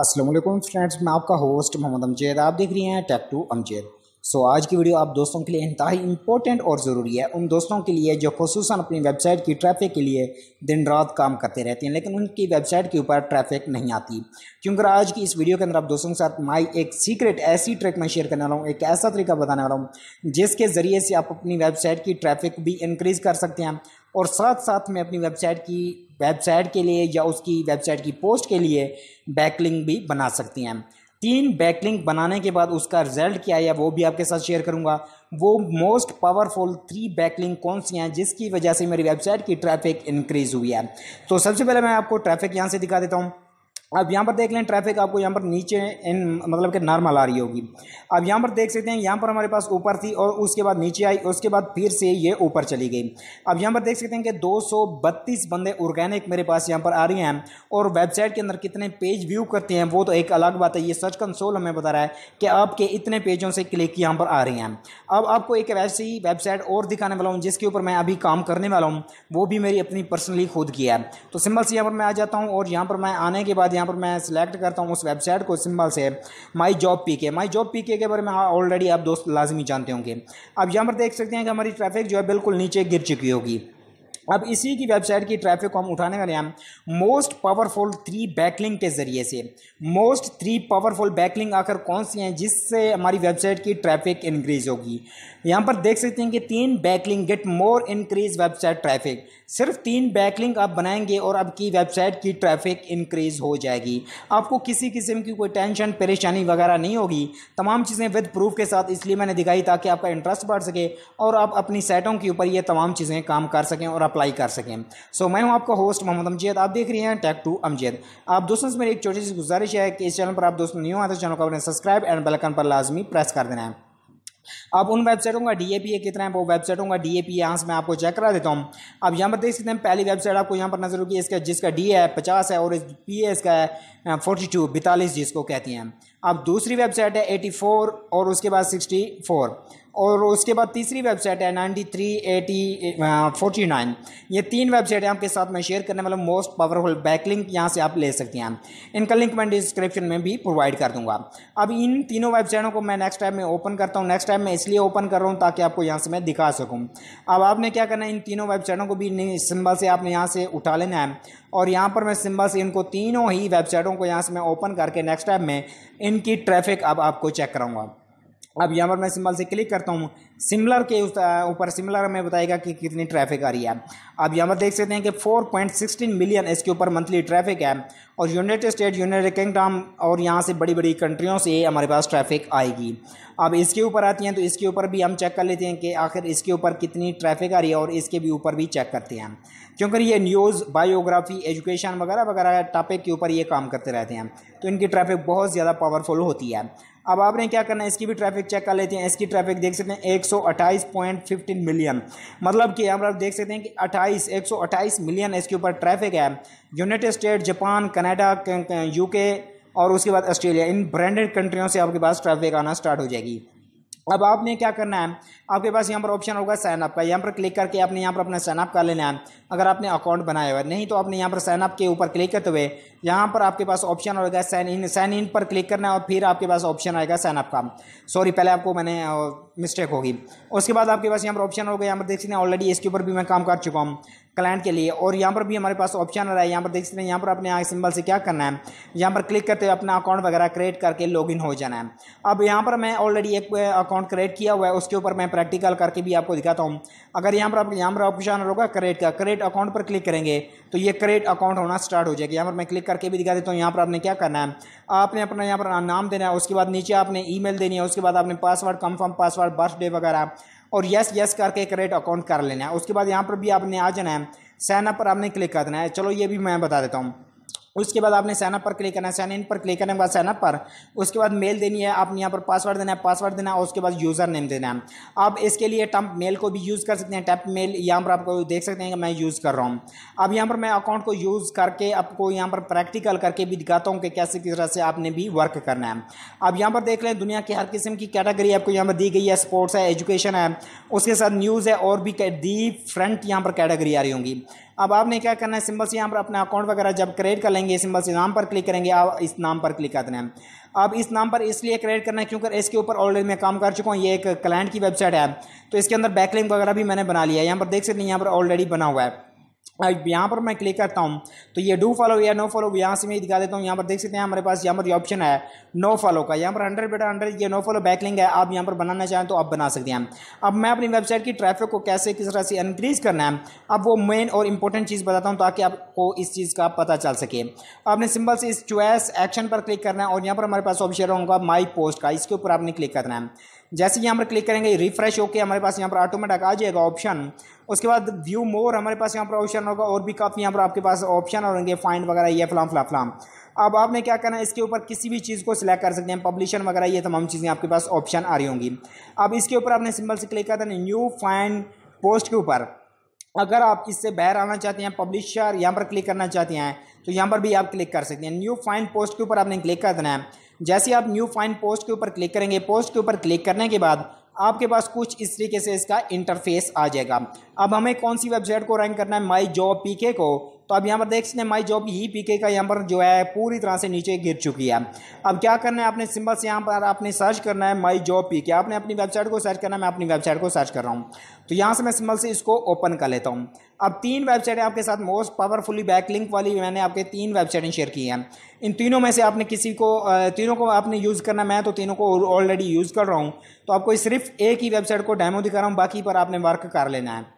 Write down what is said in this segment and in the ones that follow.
Aslam friends मैं आपका host Mohammad अमजेद आप देख रही हैं टैक टू अमजेद सो आज की वीडियो आप दोस्तों के लिए ही इंपॉर्टेंट और ज़रूरी है उन दोस्तों के लिए जो खसूस अपनी वेबसाइट की ट्रैफिक के लिए दिन रात काम करते रहते हैं लेकिन उनकी वेबसाइट के ऊपर ट्रैफिक नहीं आती क्योंकि आज की इस वीडियो के अंदर आप दोस्तों के साथ माई एक सीक्रेट ऐसी ट्रिक मैं शेयर करने वाला हूँ एक ऐसा तरीका बताने वाला हूँ जिसके ज़रिए से आप अपनी वेबसाइट की ट्रैफिक भी इंक्रीज़ कर सकते हैं और साथ साथ में अपनी वेबसाइट की वेबसाइट के लिए या उसकी वेबसाइट की पोस्ट के लिए बैकलिंग भी बना सकती हैं तीन बैकलिंक बनाने के बाद उसका रिजल्ट क्या है वो भी आपके साथ शेयर करूंगा वो मोस्ट पावरफुल थ्री बैकलिंक कौन सी हैं जिसकी वजह से मेरी वेबसाइट की ट्रैफिक इंक्रीज हुई है तो सबसे पहले मैं आपको ट्रैफिक यहाँ से दिखा देता हूँ अब यहाँ पर देख लें ट्रैफिक आपको यहाँ पर नीचे इन मतलब कि नॉर्मल आ रही होगी अब यहाँ पर देख सकते हैं यहाँ पर हमारे पास ऊपर थी और उसके बाद नीचे आई उसके बाद फिर से ये ऊपर चली गई अब यहाँ पर देख सकते हैं कि 232 बंदे ऑर्गेनिक मेरे पास यहाँ पर आ रही हैं और वेबसाइट के अंदर कितने पेज व्यू करते हैं वो तो एक अलग बात है ये सर्च कंसोल हमें बता रहा है कि आपके इतने पेजों से क्लिक यहाँ पर आ रही हैं अब आपको एक ऐसी वेबसाइट और दिखाने वाला हूँ जिसके ऊपर मैं अभी काम करने वाला हूँ वो भी मेरी अपनी पर्सनली खुद की है तो सिंपल से यहाँ पर मैं आ जाता हूँ और यहाँ पर मैं आने के बाद यहाँ पर मैं सिलेक्ट करता हूँ उस वेबसाइट को सिंबल से माई जॉब पी के माई जॉब पी के बारे में ऑलरेडी हाँ, आप दोस्त लाजमी जानते होंगे अब यहाँ पर देख सकते हैं कि हमारी ट्रैफिक जो है बिल्कुल नीचे गिर चुकी होगी अब इसी की वेबसाइट की ट्रैफिक को हम उठाने वाले हैं मोस्ट पावरफुल थ्री बैकलिंग के ज़रिए से मोस्ट थ्री पावरफुल बैकलिंग आकर कौन सी हैं जिससे हमारी वेबसाइट की ट्रैफिक इंक्रीज होगी यहाँ पर देख सकते हैं कि तीन backlink get more increase website traffic सिर्फ तीन बैकलिंक आप बनाएंगे और अब की वेबसाइट की ट्रैफिक इंक्रीज़ हो जाएगी आपको किसी किस्म की कोई टेंशन परेशानी वगैरह नहीं होगी तमाम चीज़ें विद प्रूफ के साथ इसलिए मैंने दिखाई ताकि आपका इंटरेस्ट बढ़ सके और आप अपनी साइटों के ऊपर ये तमाम चीज़ें काम कर सकें और अप्लाई कर सकें सो so, मैं हूँ आपका होस्ट मोहम्मद अमजेद आप देख रहे हैं टैक टू अमजेद आप दोस्तों से मेरी एक छोटी सी गुजारिश है कि इस चैनल पर आप दोस्तों न्यू आते चैनल को अपने सब्सक्राइब एंड बेलकन पर लाजमी प्रेस कर देना है अब उन वेबसाइटों का डी ए पी ए कितना है वो वेबसाइटों का डी ए पी यहाँ से मैं आपको चेक करा देता हूँ अब यहाँ पर देख सकते हैं पहली वेबसाइट आपको यहाँ पर नजर होगी इसका जिसका डी है पचास है और पी ए इसका है फोर्टी टू बैतालीस जिसको कहती हैं अब दूसरी वेबसाइट है एटी फोर और उसके बाद सिक्सटी फोर और उसके बाद तीसरी वेबसाइट है ninety three eighty forty nine ये तीन वेबसाइट आपके साथ में शेयर करने वाला मोस्ट पावरफुल बैकलिंक यहाँ से आप ले सकती हैं इनका लिंक मैं डिस्क्रिप्शन में भी प्रोवाइड कर दूंगा अब इन तीनों वेबसाइटों को मैं नेक्स्ट टाइम में ओपन करता हूँ नेक्स्ट टाइम में इसलिए ओपन कर रहा हूँ ताकि आपको यहाँ से मैं दिखा सकूँ अब आपने क्या करना है इन तीनों वेबसाइटों को भी सिम्बल से आपने यहाँ से उठा लेना है और यहाँ पर मैं सिम्बल से इनको तीनों ही वेबसाइटों को यहाँ से मैं ओपन करके नेक्स्ट टाइम में इनकी ट्रैफिक अब आपको चेक कराऊँगा अब यहाँ पर मैं सिंबल से क्लिक करता हूँ सिमिलर के ऊपर सिमिलर में बताएगा कि कितनी ट्रैफिक आ रही है अब यहाँ पर देख सकते हैं कि 4.16 मिलियन इसके ऊपर मंथली ट्रैफिक है और यूनाइटेड स्टेट यूनाइटेड किंगडम और यहाँ से बड़ी बड़ी कंट्रियों से हमारे पास ट्रैफिक आएगी अब इसके ऊपर आती हैं तो इसके ऊपर भी हम चेक कर लेते हैं कि आखिर इसके ऊपर कितनी ट्रैफिक आ रही है और इसके भी ऊपर भी चेक करते हैं क्योंकि ये न्यूज़ बायोग्राफी एजुकेशन वगैरह वगैरह टॉपिक के ऊपर ये काम करते रहते हैं तो इनकी ट्रैफिक बहुत ज़्यादा पावरफुल होती है अब आपने क्या करना है इसकी भी ट्रैफिक चेक कर लेते हैं इसकी ट्रैफिक देख सकते हैं एक फिफ्टीन मिलियन मतलब कि हम आप देख सकते हैं कि 28 अट्ठाईस मिलियन इसके ऊपर ट्रैफिक है United State Japan Canada UK और उसके बाद ऑस्ट्रेलिया इन ब्रांडेड कंट्रियों से आपके पास ट्रैफिक आना स्टार्ट हो जाएगी अब आपने क्या करना है आपके पास यहाँ पर ऑप्शन होगा साइन अप का यहाँ पर क्लिक करके आपने यहाँ पर अपना साइन अप कर लेना है अगर आपने अकाउंट बनाया हुआ नहीं तो आपने यहाँ पर साइन अप के ऊपर क्लिक करते हुए यहाँ पर आपके पास ऑप्शन होगा साइन इन साइन इन पर क्लिक करना है और फिर आपके पास ऑप्शन आएगा साइन अप का सॉरी पहले आपको मैंने मिस्टेक होगी उसके बाद आपके पास यहाँ पर ऑप्शन होगा यहाँ पर देख सकते हैं ऑलरेडी इसके ऊपर भी मैं काम कर चुका हूँ क्लाइंट के लिए और यहाँ पर भी हमारे पास ऑप्शन आ रहा है यहाँ पर देख सकते हैं यहाँ पर अपने यहाँ सिंबल से क्या करना है यहाँ पर क्लिक करते हुए अपना अकाउंट वगैरह क्रिएट करके लॉगिन हो जाना है अब यहाँ पर मैं ऑलरेडी एक अकाउंट क्रिएट किया हुआ है उसके ऊपर मैं प्रैक्टिकल करके भी आपको दिखाता हूँ अगर यहाँ पर आप यहाँ पर ऑप्शन होगा क्रेड का क्रेड अकाउंट पर क्लिक करेंगे तो ये क्रेड अकाउंट होना स्टार्ट हो जाएगा यहाँ पर मैं क्लिक करके भी दिखा देता हूँ यहाँ पर आपने क्या करना है आपने अपना यहाँ पर नाम देना है उसके बाद नीचे आपने ई देनी है उसके बाद आपने पासवर्ड कन्फर्म पासवर्ड बर्थडे वगैरह और यस यस करके क्रिएट अकाउंट कर लेना है उसके बाद यहाँ पर भी आपने आ जाना है सैनअप पर आपने क्लिक कर देना है चलो ये भी मैं बता देता हूँ उसके बाद आपने सैनअप पर क्लिक करना है साइन इन पर क्लिक करने के बाद सैनअप पर उसके बाद मेल देनी है आपने यहाँ पर पासवर्ड देना है पासवर्ड देना है और उसके बाद यूज़र नेम देना है आप इसके लिए टम्प मेल को भी यूज़ कर सकते हैं टैप मेल यहाँ पर आपको देख सकते हैं कि मैं यूज़ कर रहा हूँ अब यहाँ पर मैं अकाउंट को यूज़ करके आपको यहाँ पर प्रैक्टिकल करके भी दिखाता हूँ कि कैसे किस तरह से आपने भी वर्क करना है अब यहाँ पर देख लें दुनिया की हर किस्म की कैटेगरी आपको यहाँ पर दी गई है स्पोर्ट्स है एजुकेशन है उसके साथ न्यूज़ है और भी फ्रंट यहाँ पर कैटेगरी आ रही होंगी अब आपने क्या करना है सिंबल से यहाँ पर अपना अकाउंट वगैरह जब क्रिएट कर लेंगे सिंबल से नाम पर क्लिक करेंगे आप इस नाम पर क्लिक करते हैं अब इस नाम पर इसलिए क्रिएट करना है क्योंकि इसके ऊपर ऑलरेडी मैं काम कर चुका हूँ ये एक क्लाइंट की वेबसाइट है तो इसके अंदर बैकलिंग वगैरह भी मैंने बना लिया है यहाँ पर देख सकते हैं यहाँ पर ऑलरेडी बना हुआ है अब यहाँ पर मैं क्लिक करता हूँ तो ये डू फॉलो या नो फॉलो यहाँ से मैं दिखा देता हूँ यहाँ पर देख सकते हैं हमारे पास यहाँ पर ये ऑप्शन है नो फॉलो का यहाँ पर हंड्रेड बेटा हंड्रेड ये नो फॉलो बैकलिंग है आप यहाँ पर बनाना चाहें तो आप बना सकते हैं अब मैं अपनी वेबसाइट की ट्रैफिक को कैसे किस तरह से इंक्रीज़ करना है अब वो मेन और इंपॉर्टेंट चीज़ बताता हूँ ताकि आपको इस चीज़ का पता चल सके आपने सिंपल से इस चॉइस एक्शन पर क्लिक करना है और यहाँ पर हमारे पास ऑप्शन होगा माई पोस्ट का इसके ऊपर आपने क्लिक करना है जैसे कि यहाँ पर क्लिक करेंगे रिफ्रेश होकर हमारे पास यहाँ पर ऑटोमेटिक आ जाएगा ऑप्शन उसके बाद व्यू मोर हमारे पास यहाँ पर ऑप्शन होगा और भी काफ़ी यहाँ पर आपके पास ऑप्शन होंगे फाइंड वगैरह ये फलाम फला फलाम अब आपने क्या करना है इसके ऊपर किसी भी चीज़ को सिलेक्ट कर सकते हैं पब्लिशन वगैरह ये तमाम चीज़ें आपके पास ऑप्शन आ रही होंगी अब इसके ऊपर आपने सिंपल से क्लिक कर है न्यू फाइंड पोस्ट के ऊपर अगर आप इससे बाहर आना चाहते हैं पब्लिशर यहाँ पर क्लिक करना चाहते हैं तो यहाँ पर भी आप क्लिक कर सकते हैं न्यू फाइंड पोस्ट के ऊपर आपने क्लिक कर देना है जैसे आप न्यू फाइन पोस्ट के ऊपर क्लिक करेंगे पोस्ट के ऊपर क्लिक करने के बाद आपके पास कुछ इस तरीके से इसका इंटरफेस आ जाएगा अब हमें कौन सी वेबसाइट को रैंक करना है माई जॉब पीके को तो अब यहाँ पर देख सकते हैं माई जॉब ई पी के का यहाँ पर जो है पूरी तरह से नीचे गिर चुकी है अब क्या करना है आपने सिंपल से यहाँ पर आपने सर्च करना है माई जॉब पी के आपने अपनी वेबसाइट को सर्च करना है मैं अपनी वेबसाइट को सर्च कर रहा हूँ तो यहाँ से मैं सिंपल से इसको ओपन कर लेता हूँ अब तीन वेबसाइटें आपके साथ मोस्ट पावरफुली बैकलिंक वाली मैंने आपके तीन वेबसाइटें शेयर की हैं इन तीनों में से आपने किसी को तीनों को आपने यूज़ करना मैं तो तीनों को ऑलरेडी यूज़ कर रहा हूँ तो आपको सिर्फ एक ही वेबसाइट को डैमो दिखा रहा हूँ बाकी पर आपने वर्क कर लेना है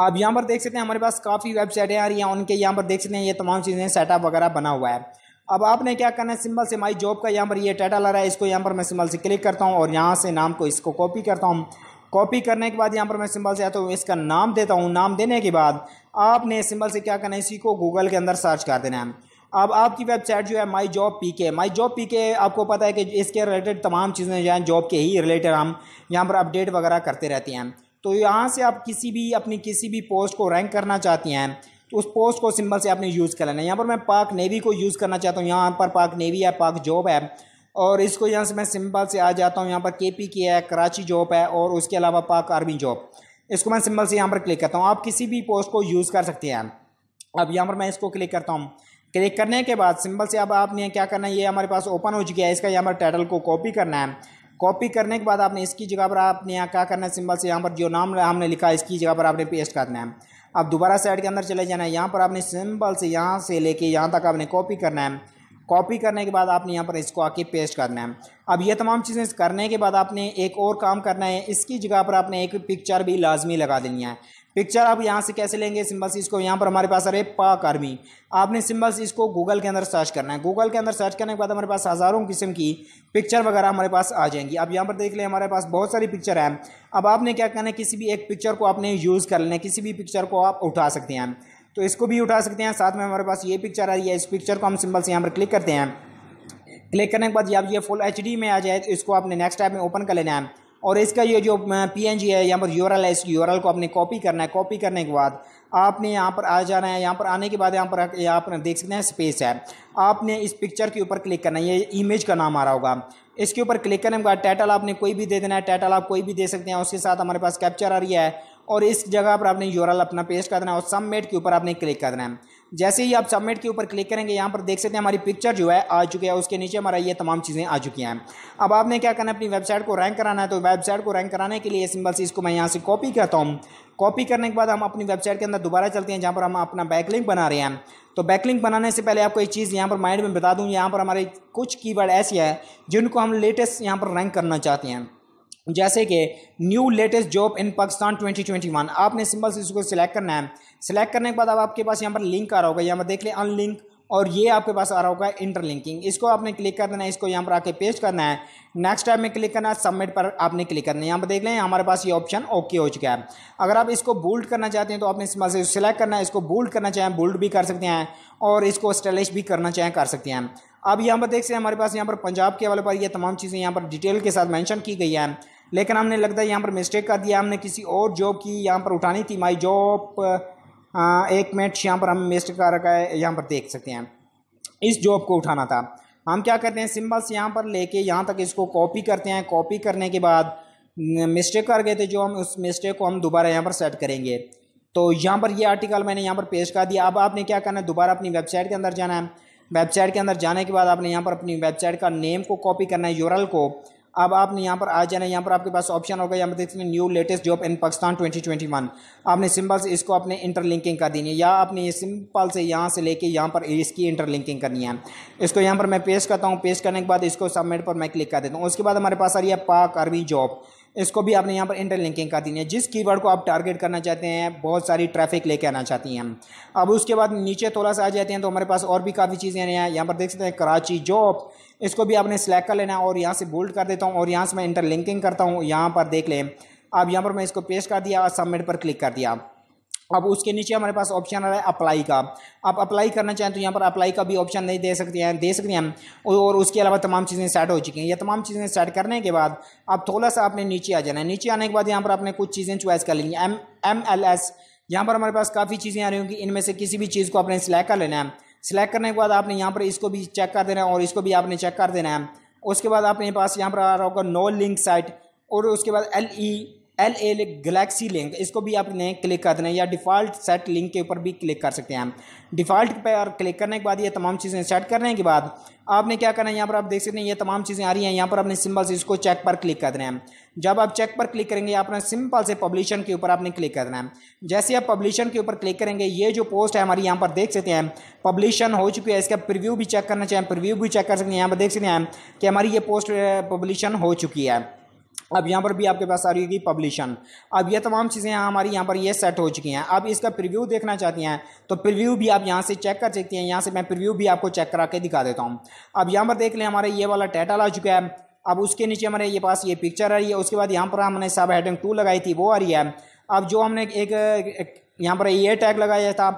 आप यहाँ पर देख सकते हैं हमारे पास काफ़ी वेबसाइट है यार या उनके यहाँ पर देख सकते हैं ये तमाम चीज़ें सेटअप वगैरह बना हुआ है अब आपने क्या करना है सिंबल से माई जॉब का यहाँ पर ये टाइटल आ रहा है इसको यहाँ पर मैं सिंबल से क्लिक करता हूँ और यहाँ से नाम को इसको कॉपी करता हूँ कॉपी करने के बाद यहाँ पर मैं सिंबल से आता हूँ तो इसका नाम देता हूँ नाम देने के बाद आपने सिंबल से क्या करना है इसी को गूगल के अंदर सर्च कर देना है अब आपकी वेबसाइट जो है माई जॉब पी के माई जॉब पी के आपको पता है कि इसके रिलेटेड तमाम चीज़ें जो हैं जॉब के ही रिलेटेड हम यहाँ पर अपडेट वगैरह करते रहते हैं तो यहाँ से आप किसी भी अपनी किसी भी पोस्ट को रैंक करना चाहती हैं तो उस पोस्ट को सिंबल से आपने यूज़ कर लेना है यहाँ पर मैं पाक नेवी को यूज़ करना चाहता हूँ यहाँ पर पाक नेवी है पाक जॉब है और इसको यहाँ से मैं सिंबल से आ जाता हूँ यहाँ पर के पी की है कराची जॉब है और उसके अलावा पाक आर्मी जॉब इसको मैं सिंबल से यहाँ पर क्लिक करता हूँ आप किसी भी पोस्ट को यूज़ कर सकते हैं अब यहाँ पर मैं इसको क्लिक करता हूँ क्लिक करने के बाद सिंबल से अब आपने क्या करना है ये हमारे पास ओपन हो चुकी है इसका यहाँ पर टाइटल को कॉपी करना है कॉपी करने के बाद आपने इसकी जगह पर आपने यहाँ क्या करना है सिंबल से यहाँ पर जो नाम हमने लिखा है इसकी जगह पर आपने पेस्ट करना है अब दोबारा साइड के अंदर चले जाना है यहाँ पर आपने सिंबल से यहाँ से लेके यहाँ तक आपने कॉपी करना है कॉपी करने के बाद आपने यहाँ पर इसको आके पेस्ट करना है अब ये तमाम चीज़ें करने के बाद आपने एक और काम करना है इसकी जगह पर आपने एक पिक्चर भी लाजमी लगा देनी है पिक्चर आप यहाँ से कैसे लेंगे सीज इसको यहाँ पर हमारे पास अरे पाक आर्मी आपने सीज इसको गूगल के अंदर सर्च करना है गूगल के अंदर सर्च करने के बाद हमारे पास हज़ारों किस्म की पिक्चर वगैरह हमारे पास आ जाएंगी अब यहाँ पर देख लें हमारे पास बहुत सारी पिक्चर हैं अब आपने क्या करना है किसी भी एक पिक्चर को आपने यूज़ कर लेना है किसी भी पिक्चर को आप उठा सकते हैं तो इसको भी उठा सकते हैं साथ में हमारे पास ये पिक्चर आ रही है इस पिक्चर को हम सिंबल से यहाँ पर क्लिक करते हैं क्लिक करने के बाद ये ये फुल एच में आ जाए तो इसको आपने नेक्स्ट टाइप में ओपन कर लेना है और इसका ये जो पी है यहाँ पर यूरल है इस यूरल को आपने कॉपी करना है कॉपी करने के बाद आपने यहाँ पर आ जाना है यहाँ पर आने के बाद यहाँ पर यहाँ पर देख सकते हैं स्पेस है आपने इस पिक्चर के ऊपर क्लिक करना है ये इमेज का नाम आ रहा होगा इसके ऊपर क्लिक करने के बाद टाइटल आपने कोई भी दे देना है टाइटल आप कोई भी दे सकते हैं उसके साथ हमारे पास कैप्चर आ रही है और इस जगह पर आपने यूरल अपना पेस्ट कर देना है और सबमिट के ऊपर आपने क्लिक कर देना है जैसे ही आप सबमिट के ऊपर क्लिक करेंगे यहाँ पर देख सकते हैं हमारी पिक्चर जो है आ चुकी है उसके नीचे हमारा ये तमाम चीज़ें आ चुकी हैं अब आपने क्या करना है अपनी वेबसाइट को रैंक कराना है तो वेबसाइट को रैंक कराने के लिए सिंपल से इसको मैं यहाँ से कॉपी करता हूँ कॉपी करने के बाद हम अपनी वेबसाइट के अंदर दोबारा चलते हैं जहाँ पर हम अपना बैकलिंक बना रहे हैं तो बैकलिंक बनाने से पहले आपको एक चीज़ यहाँ पर माइंड में बता दूँ यहाँ पर हमारे कुछ वर्ड ऐसी है जिनको हम लेटेस्ट यहाँ पर रैंक करना चाहते हैं जैसे कि new latest job in Pakistan 2021 आपने सिंपल से इसको सिलेक्ट करना है सिलेक्ट करने के बाद अब आपके पास यहाँ पर लिंक आ रहा होगा यहाँ पर देख लें अनलिंक और ये आपके पास आ रहा होगा इंटरलिंकिंग इसको आपने क्लिक कर देना है इसको यहाँ पर आके पेस्ट करना है नेक्स्ट टाइम में क्लिक करना है सबमिट पर आपने क्लिक करना है यहाँ पर देख लें हमारे पास ये ऑप्शन ओके हो चुका है अगर आप इसको बोल्ड करना चाहते हैं तो आपने इसमें से सिलेक्ट करना है इसको बोल्ड करना चाहें बोल्ड भी कर सकते हैं और इसको स्टेलिश भी करना चाहें कर सकते हैं अब यहाँ पर देख सकते हैं हमारे पास यहाँ पर पंजाब के वाले पर ये तमाम चीज़ें यहाँ पर डिटेल के साथ मैंशन की गई है लेकिन हमने लगता है यहाँ पर मिस्टेक कर दिया हमने किसी और जॉब की यहाँ पर उठानी थी माई जॉब एक मिनट यहाँ पर हम मिस्टेक कर रखा है यहाँ पर देख सकते हैं इस जॉब को उठाना था हम क्या करते हैं सिंबल्स से यहाँ पर लेके यहाँ तक इसको कॉपी करते हैं कॉपी करने के बाद मिस्टेक कर गए थे जो हम उस मिस्टेक को हम दोबारा यहाँ पर सेट करेंगे तो यहाँ पर ये यह आर्टिकल मैंने यहाँ पर पेश कर दिया अब आपने क्या करना है दोबारा अपनी वेबसाइट के अंदर जाना है वेबसाइट के अंदर जाने के बाद आपने यहाँ पर अपनी वेबसाइट का नेम को कॉपी करना है यूरल को अब आपने यहाँ पर आ जाना यहाँ पर आपके पास ऑप्शन होगा यहाँ पर देखते हैं new latest job in Pakistan 2021 आपने सिंपल से इसको अपने इंटरलिंकिंग कर देनी है या आपने ये सिंपल से यहाँ से लेके यहाँ पर इसकी इंटरलिंकिंग करनी है इसको यहाँ पर मैं पेश करता हूँ पेश करने के बाद इसको सबमिट पर मैं क्लिक कर देता हूँ उसके बाद हमारे पास आ रही है पाक अरबी जॉब इसको भी आपने यहाँ पर इंटरलिंकिंग कर देनी है जिस कीवर्ड को आप टारगेट करना चाहते हैं बहुत सारी ट्रैफिक लेके आना चाहती हैं अब उसके बाद नीचे थोड़ा सा आ जाते हैं तो हमारे पास और भी काफ़ी चीज़ें हैं यहाँ पर देख सकते हैं कराची जॉब इसको भी आपने सेलेक्ट कर लेना है और यहाँ से बोल्ड कर देता हूँ और यहाँ से मैं इंटरलिंकिंग करता हूँ यहाँ पर देख लें अब यहाँ पर मैं इसको पेस्ट कर दिया और सबमिट पर क्लिक कर दिया अब उसके नीचे हमारे पास ऑप्शन आ रहा है अप्लाई का आप अप्लाई करना चाहें तो यहाँ पर अप्लाई का भी ऑप्शन नहीं दे सकते हैं दे सकते हैं और उसके अलावा तमाम चीज़ें सेट हो चुकी हैं ये तमाम चीज़ें सेट करने के बाद आप थोड़ा सा आपने नीचे आ जाना है नीचे आने के बाद यहाँ पर आपने कुछ चीज़ें च्वाइस कर लेंगी एम एम एल एस यहाँ पर हमारे पास काफ़ी चीज़ें आ रही होंगी इनमें से किसी भी चीज़ को आपने सिलेक्ट कर लेना है सिलेक्ट करने के बाद आपने यहाँ पर इसको भी चेक कर देना है और इसको भी आपने चेक कर देना है उसके बाद आपने पास यहाँ पर आ रहा होगा नो लिंक साइट और उसके बाद L E e L A galaxy link इसको भी आपने क्लिक कर देना या डिफ़ॉल्ट सेट लिंक के ऊपर भी क्लिक कर सकते हैं डिफ़ॉल्ट पर क्लिक करने के बाद ये तमाम चीज़ें सेट करने के बाद आपने क्या करना है यहाँ पर आप देख सकते हैं ये तमाम चीज़ें आ रही हैं यहाँ पर अपने सिंपल से इसको चेक पर क्लिक कर देना है जब आप चेक पर क्लिक करेंगे आपने सिंपल से पब्लिशन के ऊपर आपने क्लिक कर देना है जैसे आप पब्लिशन के ऊपर क्लिक करेंगे ये जो पोस्ट है हमारी यहाँ पर देख सकते हैं पब्लिशन हो चुकी है इसका प्रिव्यू भी चेक करना चाहें प्रिव्यू भी चेक कर सकते हैं यहाँ पर देख सकते हैं कि हमारी ये पोस्ट पब्लिशन हो चुकी है अब यहाँ पर भी आपके पास आ रही होगी पब्लिशन अब ये तमाम चीज़ें यहाँ हमारी यहाँ पर ये सेट हो चुकी हैं अब इसका प्रीव्यू देखना चाहती हैं तो प्रीव्यू भी आप यहाँ से चेक कर सकती हैं यहाँ से मैं प्रीव्यू भी आपको चेक करा के दिखा देता हूँ अब यहाँ पर देख लें हमारे ये वाला टाइटल आ चुका है अब उसके नीचे हमारे ये पास ये पिक्चर आ रही है उसके बाद यहाँ पर हमने सब हेडिंग टू लगाई थी वो आ रही है अब जो हमने एक, एक यहाँ पर ये टैग लगाया था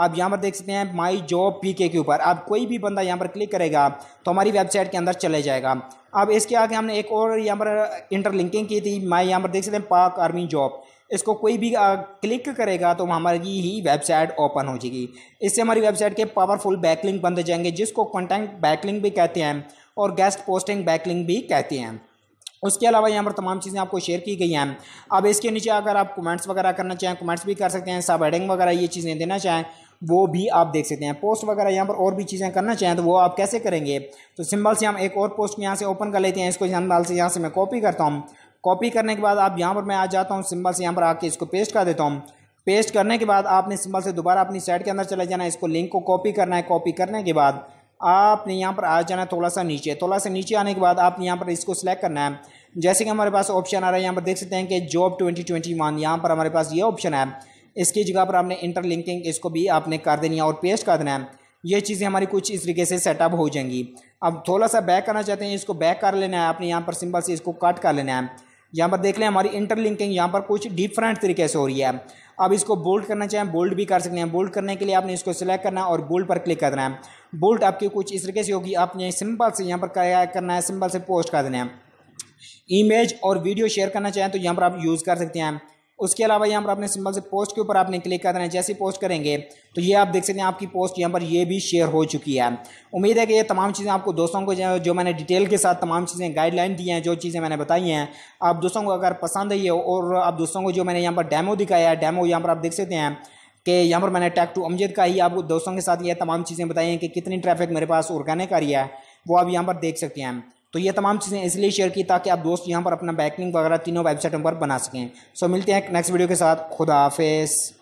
आप यहाँ पर देख सकते हैं माई जॉब पी के ऊपर आप कोई भी बंदा यहाँ पर क्लिक करेगा तो हमारी वेबसाइट के अंदर चले जाएगा अब इसके आगे हमने एक और यहाँ पर इंटरलिंकिंग की थी माई यहाँ पर देख सकते हैं पाक आर्मी जॉब इसको कोई भी क्लिक करेगा तो हमारी ही वेबसाइट ओपन हो जाएगी इससे हमारी वेबसाइट के पावरफुल बैकलिंग बनते जाएंगे जिसको कॉन्टेंट बैकलिंग भी कहते हैं और गेस्ट पोस्टिंग बैकलिंग भी कहते हैं उसके अलावा यहाँ पर तमाम चीज़ें आपको शेयर की गई हैं अब इसके नीचे अगर आप कमेंट्स वगैरह करना चाहें कमेंट्स भी कर सकते हैं सब एडिंग वगैरह ये चीज़ें देना चाहें वो भी आप देख सकते हैं पोस्ट वगैरह यहाँ पर और भी चीज़ें करना चाहें तो वो आप कैसे करेंगे तो सिंबल से हम एक और पोस्ट यहाँ से ओपन कर लेते हैं इसको सिंबल से यहाँ से मैं कॉपी करता हूँ कॉपी करने के बाद आप यहाँ पर मैं आ जाता हूँ सिंबल से यहाँ पर आके इसको पेस्ट कर देता हूँ पेस्ट करने के बाद आपने सिंबल से दोबारा अपनी साइट के अंदर चले जाना है इसको लिंक को कॉपी करना है कॉपी करने के बाद आपने यहाँ पर आ जाना है थोड़ा सा नीचे थोड़ा सा नीचे आने के बाद आपने यहाँ पर इसको सिलेक्ट करना है जैसे कि हमारे पास ऑप्शन आ रहा है यहाँ पर देख सकते हैं कि जॉब ट्वेंटी ट्वेंटी वन यहाँ पर हमारे पास ये ऑप्शन है इसकी जगह पर आपने इंटरलिंकिंग इसको भी आपने कर देनी है और पेस्ट कर देना है ये चीज़ें हमारी कुछ इस तरीके से सेटअप हो जाएंगी अब थोड़ा सा बैक करना चाहते हैं इसको बैक कर लेना है आपने यहाँ पर सिंपल से इसको कट कर लेना है यहाँ पर देख लें हमारी इंटरलिंकिंग यहाँ पर कुछ डिफरेंट तरीके से हो रही है अब इसको बोल्ड करना चाहें बोल्ड भी कर सकते हैं बोल्ड करने के लिए आपने इसको सिलेक्ट करना है और बोल्ड पर क्लिक करना है बोल्ड आपकी कुछ इस तरीके से होगी आपने सिंपल से यहाँ पर करना है सिंपल से पोस्ट कर देना है इमेज और वीडियो शेयर करना चाहें तो यहाँ पर आप यूज़ कर सकते हैं उसके अलावा यहाँ पर आपने सिंबल से पोस्ट के ऊपर आपने क्लिक देना है जैसे पोस्ट करेंगे तो ये आप देख सकते हैं आपकी पोस्ट यहाँ पर ये भी शेयर हो चुकी है उम्मीद है कि ये तमाम चीज़ें आपको दोस्तों को जो मैंने डिटेल के साथ तमाम चीज़ें गाइडलाइन दी हैं जो चीज़ें मैंने बताई हैं आप दोस्तों को अगर पसंद आई है और आप दोस्तों को जो मैंने यहाँ पर डैमो दिखाया है डैमो यहाँ पर आप देख सकते हैं कि यहाँ पर मैंने टैक टू अमजद का ही आप दोस्तों के साथ यह तमाम चीज़ें बताई हैं कि कितनी ट्रैफिक मेरे पास कहने आ रही है वो आप यहाँ पर देख सकते हैं तो ये तमाम चीज़ें इसलिए शेयर की ताकि आप दोस्त यहाँ पर अपना बैकिंग वगैरह तीनों वेबसाइटों पर बना सकें सो मिलते हैं नेक्स्ट वीडियो के साथ खुदा हाफिज़